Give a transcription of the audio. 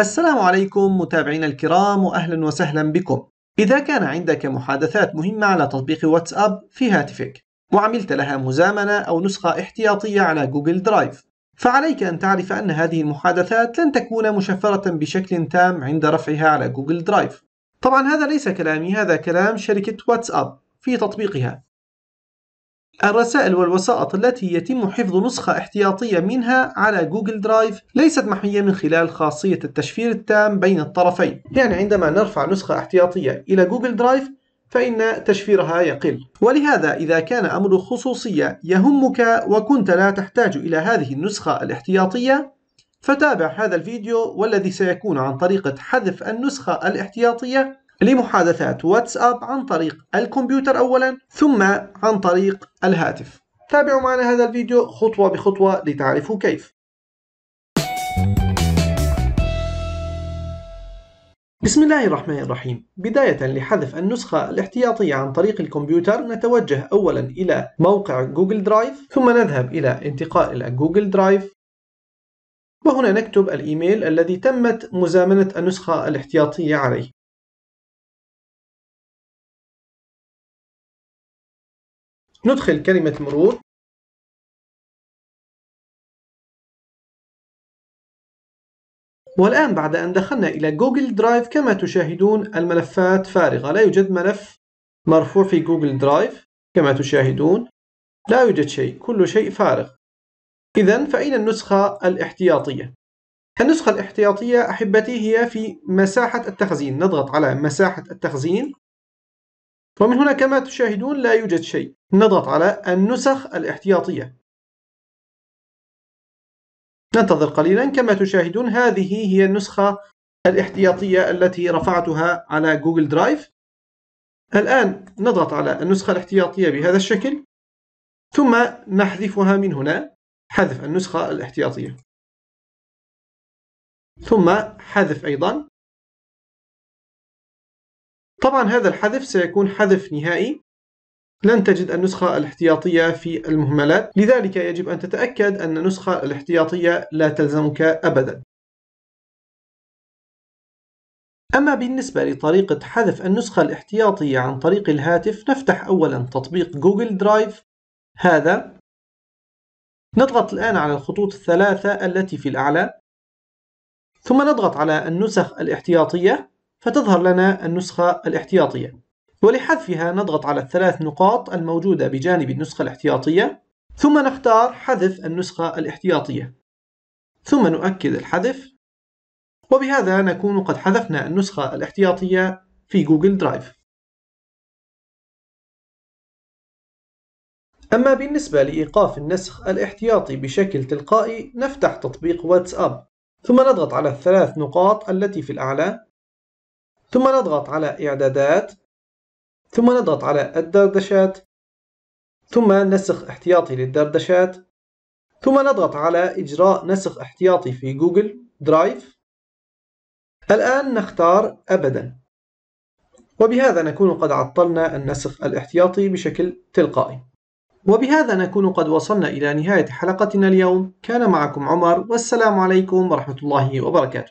السلام عليكم متابعينا الكرام واهلا وسهلا بكم. إذا كان عندك محادثات مهمة على تطبيق واتساب في هاتفك وعملت لها مزامنة أو نسخة احتياطية على جوجل درايف فعليك أن تعرف أن هذه المحادثات لن تكون مشفرة بشكل تام عند رفعها على جوجل درايف. طبعا هذا ليس كلامي هذا كلام شركة واتساب في تطبيقها الرسائل والوسائط التي يتم حفظ نسخة احتياطية منها على جوجل درايف ليست محمية من خلال خاصية التشفير التام بين الطرفين يعني عندما نرفع نسخة احتياطية إلى جوجل درايف فإن تشفيرها يقل ولهذا إذا كان أمر الخصوصية يهمك وكنت لا تحتاج إلى هذه النسخة الاحتياطية فتابع هذا الفيديو والذي سيكون عن طريقة حذف النسخة الاحتياطية لمحادثات واتساب عن طريق الكمبيوتر أولا ثم عن طريق الهاتف تابعوا معنا هذا الفيديو خطوة بخطوة لتعرفوا كيف بسم الله الرحمن الرحيم بداية لحذف النسخة الاحتياطية عن طريق الكمبيوتر نتوجه أولا إلى موقع جوجل درايف ثم نذهب إلى انتقاء إلى جوجل درايف وهنا نكتب الإيميل الذي تمت مزامنة النسخة الاحتياطية عليه ندخل كلمة مرور والآن بعد أن دخلنا إلى جوجل درايف كما تشاهدون الملفات فارغة لا يوجد ملف مرفوع في جوجل درايف كما تشاهدون لا يوجد شيء كل شيء فارغ إذا فأين النسخة الاحتياطية؟ النسخة الاحتياطية أحبتي هي في مساحة التخزين نضغط على مساحة التخزين ومن هنا كما تشاهدون لا يوجد شيء نضغط على النسخ الاحتياطية ننتظر قليلا كما تشاهدون هذه هي النسخة الاحتياطية التي رفعتها على جوجل درايف الآن نضغط على النسخة الاحتياطية بهذا الشكل ثم نحذفها من هنا حذف النسخة الاحتياطية ثم حذف أيضا طبعا هذا الحذف سيكون حذف نهائي لن تجد النسخة الاحتياطية في المهملات لذلك يجب أن تتأكد أن النسخة الاحتياطية لا تلزمك أبدا أما بالنسبة لطريقة حذف النسخة الاحتياطية عن طريق الهاتف نفتح أولا تطبيق جوجل درايف هذا نضغط الآن على الخطوط الثلاثة التي في الأعلى ثم نضغط على النسخ الاحتياطية فتظهر لنا النسخة الاحتياطية ولحذفها نضغط على الثلاث نقاط الموجودة بجانب النسخة الاحتياطية ثم نختار حذف النسخة الاحتياطية ثم نؤكد الحذف وبهذا نكون قد حذفنا النسخة الاحتياطية في جوجل درايف أما بالنسبة لإيقاف النسخ الاحتياطي بشكل تلقائي نفتح تطبيق واتساب ثم نضغط على الثلاث نقاط التي في الأعلى ثم نضغط على إعدادات ثم نضغط على الدردشات ثم نسخ احتياطي للدردشات ثم نضغط على إجراء نسخ احتياطي في جوجل درايف الآن نختار أبدا وبهذا نكون قد عطلنا النسخ الاحتياطي بشكل تلقائي وبهذا نكون قد وصلنا إلى نهاية حلقتنا اليوم كان معكم عمر والسلام عليكم ورحمة الله وبركاته